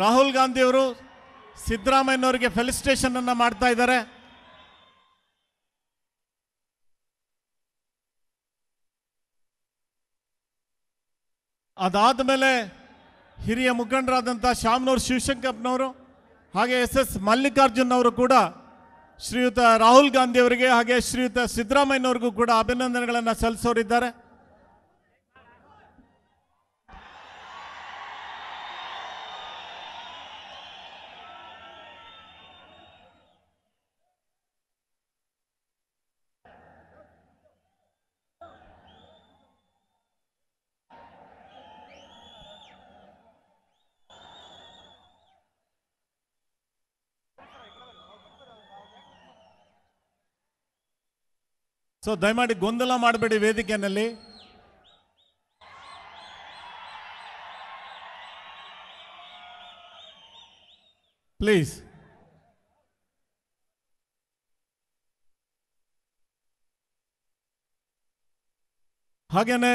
ರಾಹುಲ್ ಗಾಂಧಿ ಅವರು ಸಿದ್ದರಾಮಯ್ಯನವರಿಗೆ ಫೆಲಿಸ್ಟೇಷನ್ ಅನ್ನ ಮಾಡ್ತಾ ಇದ್ದಾರೆ ಅದಾದ ಮೇಲೆ ಹಿರಿಯ ಮುಖಂಡರಾದಂಥ ಶಾಮ್ನೂರ್ ಶಿವಶಂಕರ್ನವರು ಹಾಗೆ ಎಸ್ ಎಸ್ ಮಲ್ಲಿಕಾರ್ಜುನ್ ಅವರು ಕೂಡ ಶ್ರೀಯುತ ರಾಹುಲ್ ಗಾಂಧಿ ಅವರಿಗೆ ಹಾಗೆ ಶ್ರೀಯುತ ಸಿದ್ದರಾಮಯ್ಯನವ್ರಿಗೂ ಕೂಡ ಅಭಿನಂದನೆಗಳನ್ನು ಸಲ್ಲಿಸೋರಿದ್ದಾರೆ ಸೊ ದಯಮಾಡಿ ಗೊಂದಲ ಮಾಡಬೇಡಿ ವೇದಿಕೆಯಲ್ಲಿ ಪ್ಲೀಸ್ ಹಾಗೇನೆ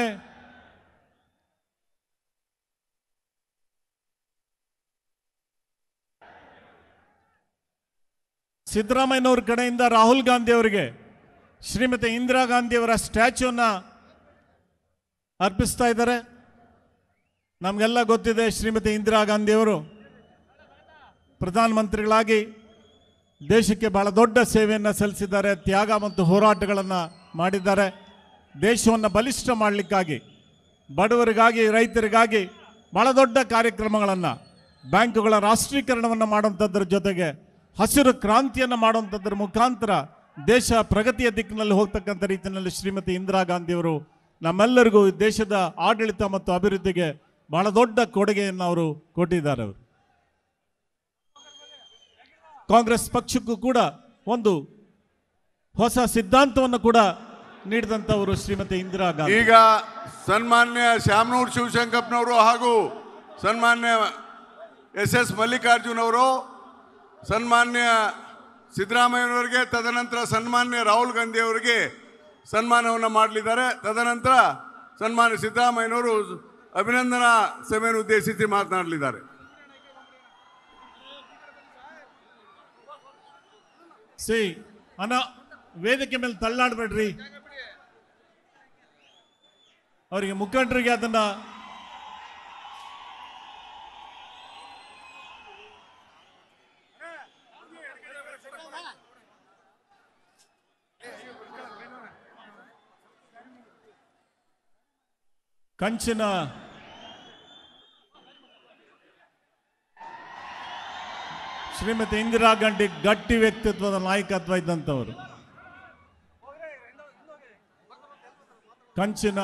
ಸಿದ್ದರಾಮಯ್ಯನವ್ರ ಕಡೆಯಿಂದ ರಾಹುಲ್ ಗಾಂಧಿ ಅವರಿಗೆ ಶ್ರೀಮತಿ ಇಂದಿರಾ ಗಾಂಧಿಯವರ ಸ್ಟ್ಯಾಚ್ಯೂನ ಅರ್ಪಿಸ್ತಾ ಇದ್ದಾರೆ ನಮಗೆಲ್ಲ ಗೊತ್ತಿದೆ ಶ್ರೀಮತಿ ಇಂದಿರಾ ಗಾಂಧಿಯವರು ಪ್ರಧಾನಮಂತ್ರಿಗಳಾಗಿ ದೇಶಕ್ಕೆ ಬಹಳ ದೊಡ್ಡ ಸೇವೆಯನ್ನು ಸಲ್ಲಿಸಿದ್ದಾರೆ ತ್ಯಾಗ ಮತ್ತು ಹೋರಾಟಗಳನ್ನು ಮಾಡಿದ್ದಾರೆ ದೇಶವನ್ನು ಬಲಿಷ್ಠ ಮಾಡಲಿಕ್ಕಾಗಿ ಬಡವರಿಗಾಗಿ ರೈತರಿಗಾಗಿ ಬಹಳ ದೊಡ್ಡ ಕಾರ್ಯಕ್ರಮಗಳನ್ನು ಬ್ಯಾಂಕುಗಳ ರಾಷ್ಟ್ರೀಕರಣವನ್ನು ಮಾಡುವಂಥದ್ರ ಜೊತೆಗೆ ಹಸಿರು ಕ್ರಾಂತಿಯನ್ನು ಮಾಡುವಂಥದ್ರ ಮುಖಾಂತರ ದೇಶ ಪ್ರಗತಿಯ ದಿಕ್ಕಿನಲ್ಲಿ ಹೋಗ್ತಕ್ಕಂಥ ರೀತಿಯಲ್ಲಿ ಶ್ರೀಮತಿ ಇಂದಿರಾ ಗಾಂಧಿಯವರು ನಮ್ಮೆಲ್ಲರಿಗೂ ದೇಶದ ಆಡಳಿತ ಮತ್ತು ಅಭಿವೃದ್ಧಿಗೆ ಬಹಳ ದೊಡ್ಡ ಕೊಡುಗೆಯನ್ನು ಅವರು ಕೊಟ್ಟಿದ್ದಾರೆ ಅವರು ಕಾಂಗ್ರೆಸ್ ಪಕ್ಷಕ್ಕೂ ಕೂಡ ಒಂದು ಹೊಸ ಸಿದ್ಧಾಂತವನ್ನು ಕೂಡ ನೀಡಿದಂಥವರು ಶ್ರೀಮತಿ ಇಂದಿರಾ ಗಾಂಧಿ ಈಗ ಸನ್ಮಾನ್ಯ ಶ್ಯಾಮನೂರ್ ಶಿವಶಂಕಪ್ನವರು ಹಾಗೂ ಸನ್ಮಾನ್ಯ ಎಸ್ ಎಸ್ ಮಲ್ಲಿಕಾರ್ಜುನ್ ಅವರು ಸನ್ಮಾನ್ಯ ಸಿದ್ದರಾಮಯ್ಯನವರಿಗೆ ತದನಂತರ ಸನ್ಮಾನ್ಯ ರಾಹುಲ್ ಗಾಂಧಿ ಅವರಿಗೆ ಸನ್ಮಾನವನ್ನು ಮಾಡಲಿದ್ದಾರೆ ತದನಂತರ ಸನ್ಮಾನ್ಯ ಸಿದ್ದರಾಮಯ್ಯನವರು ಅಭಿನಂದನಾ ಸಭೆಯನ್ನು ಉದ್ದೇಶಿಸಿ ಮಾತನಾಡಲಿದ್ದಾರೆ ವೇದಿಕೆ ಮೇಲೆ ತಳ್ಳಾಡ್ಬೇಡ್ರಿ ಅವರಿಗೆ ಮುಖಂಡರಿಗೆ ಅದನ್ನ ಕಂಚಿನ ಶ್ರೀಮತಿ ಇಂದಿರಾ ಗಾಂಧಿ ಗಟ್ಟಿ ವ್ಯಕ್ತಿತ್ವದ ನಾಯಕತ್ವ ಇದ್ದಂಥವರು ಕಂಚಿನ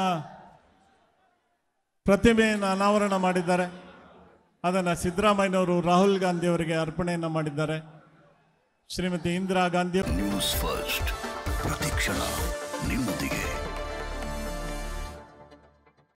ಪ್ರತಿಮೆಯನ್ನು ಅನಾವರಣ ಮಾಡಿದ್ದಾರೆ ಅದನ್ನು ಸಿದ್ದರಾಮಯ್ಯವರು ರಾಹುಲ್ ಗಾಂಧಿ ಅವರಿಗೆ ಅರ್ಪಣೆಯನ್ನು ಮಾಡಿದ್ದಾರೆ ಶ್ರೀಮತಿ ಇಂದಿರಾ ಗಾಂಧಿ ನ್ಯೂಸ್ ಫಸ್ಟ್ ಪ್ರತಿಕ್ಷಣ ನಿಮ್ಮೊಂದಿಗೆ